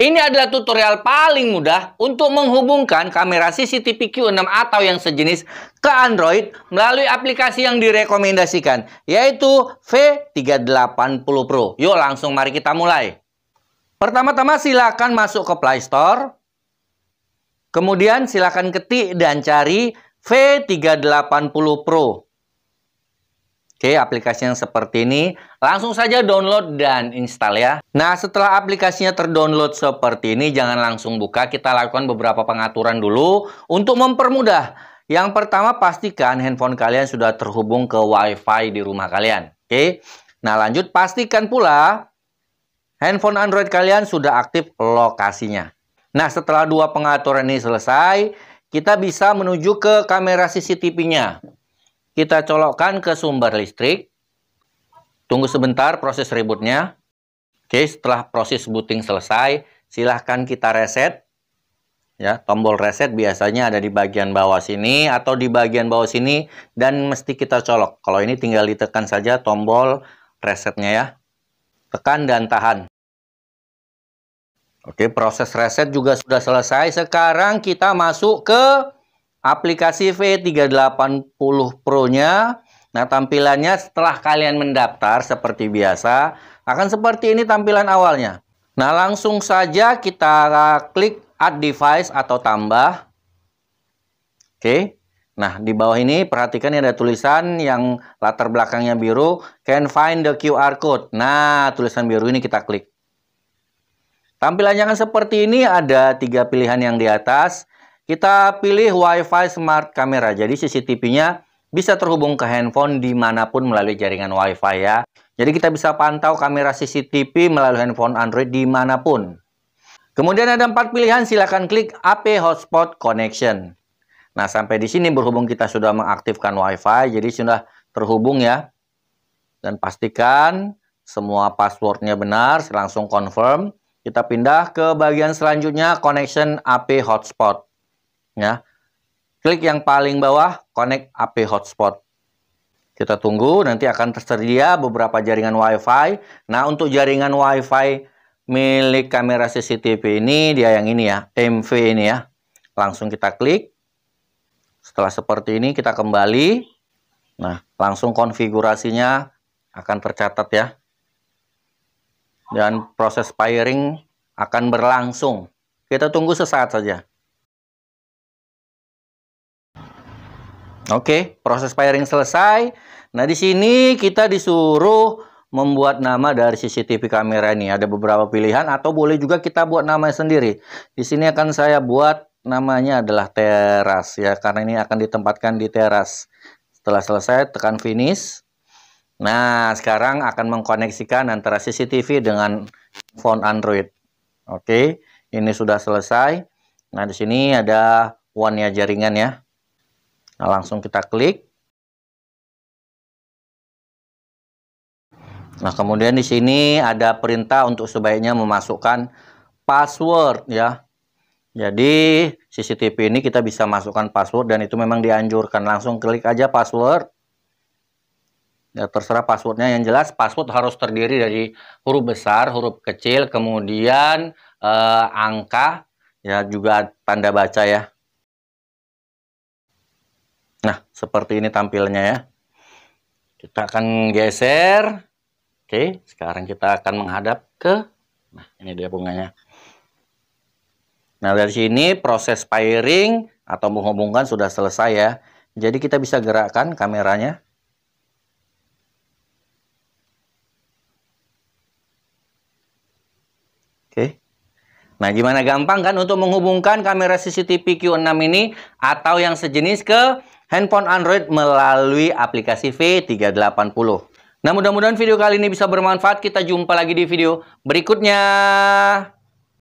Ini adalah tutorial paling mudah untuk menghubungkan kamera CCTV Q6 atau yang sejenis ke Android melalui aplikasi yang direkomendasikan, yaitu V380 Pro. Yuk langsung mari kita mulai. Pertama-tama silakan masuk ke Play Store. Kemudian silakan ketik dan cari V380 Pro. Oke, aplikasi yang seperti ini langsung saja download dan install ya. Nah, setelah aplikasinya terdownload seperti ini, jangan langsung buka. Kita lakukan beberapa pengaturan dulu untuk mempermudah. Yang pertama, pastikan handphone kalian sudah terhubung ke WiFi di rumah kalian. Oke, nah lanjut pastikan pula handphone Android kalian sudah aktif lokasinya. Nah, setelah dua pengaturan ini selesai, kita bisa menuju ke kamera CCTV-nya. Kita colokkan ke sumber listrik. Tunggu sebentar proses rebootnya. Oke, setelah proses booting selesai, silahkan kita reset. Ya, tombol reset biasanya ada di bagian bawah sini atau di bagian bawah sini dan mesti kita colok. Kalau ini tinggal ditekan saja tombol resetnya ya. Tekan dan tahan. Oke, proses reset juga sudah selesai. Sekarang kita masuk ke aplikasi V380 Pro-nya. Nah, tampilannya setelah kalian mendaftar seperti biasa, akan seperti ini tampilan awalnya. Nah, langsung saja kita klik add device atau tambah. Oke. Nah, di bawah ini perhatikan ada tulisan yang latar belakangnya biru, can find the QR code. Nah, tulisan biru ini kita klik. Tampilannya akan seperti ini, ada tiga pilihan yang di atas. Kita pilih WiFi Smart Camera. Jadi CCTV-nya bisa terhubung ke handphone dimanapun melalui jaringan WiFi ya. Jadi kita bisa pantau kamera CCTV melalui handphone Android dimanapun. Kemudian ada empat pilihan, silakan klik AP Hotspot Connection. Nah, sampai di sini berhubung kita sudah mengaktifkan WiFi, jadi sudah terhubung ya. Dan pastikan semua passwordnya benar, langsung confirm. Kita pindah ke bagian selanjutnya, connection AP hotspot ya. Klik yang paling bawah connect AP hotspot. Kita tunggu nanti akan tersedia beberapa jaringan WiFi. Nah, untuk jaringan WiFi milik kamera CCTV ini dia yang ini ya, MV ini ya. Langsung kita klik. Setelah seperti ini kita kembali. Nah, langsung konfigurasinya akan tercatat ya. Dan proses pairing akan berlangsung. Kita tunggu sesaat saja. Oke, proses pairing selesai. Nah, di sini kita disuruh membuat nama dari CCTV kamera ini. Ada beberapa pilihan atau boleh juga kita buat nama sendiri. Di sini akan saya buat namanya adalah teras ya, karena ini akan ditempatkan di teras. Setelah selesai, tekan finish. Nah, sekarang akan mengkoneksikan antara CCTV dengan phone Android. Oke, ini sudah selesai. Nah, di sini ada one ya jaringan ya. Nah, langsung kita klik. Nah, kemudian di sini ada perintah untuk sebaiknya memasukkan password ya. Jadi, CCTV ini kita bisa masukkan password dan itu memang dianjurkan. Langsung klik aja password. Ya, terserah passwordnya. Yang jelas password harus terdiri dari huruf besar, huruf kecil, kemudian eh, angka, ya juga tanda baca ya. Nah, seperti ini tampilnya ya. Kita akan geser. Oke, sekarang kita akan menghadap ke Nah, ini dia bunganya. Nah, dari sini proses pairing atau menghubungkan sudah selesai ya. Jadi kita bisa gerakkan kameranya. Oke. Nah, gimana gampang kan untuk menghubungkan kamera CCTV Q6 ini atau yang sejenis ke handphone Android melalui aplikasi V380. Nah mudah-mudahan video kali ini bisa bermanfaat. Kita jumpa lagi di video berikutnya.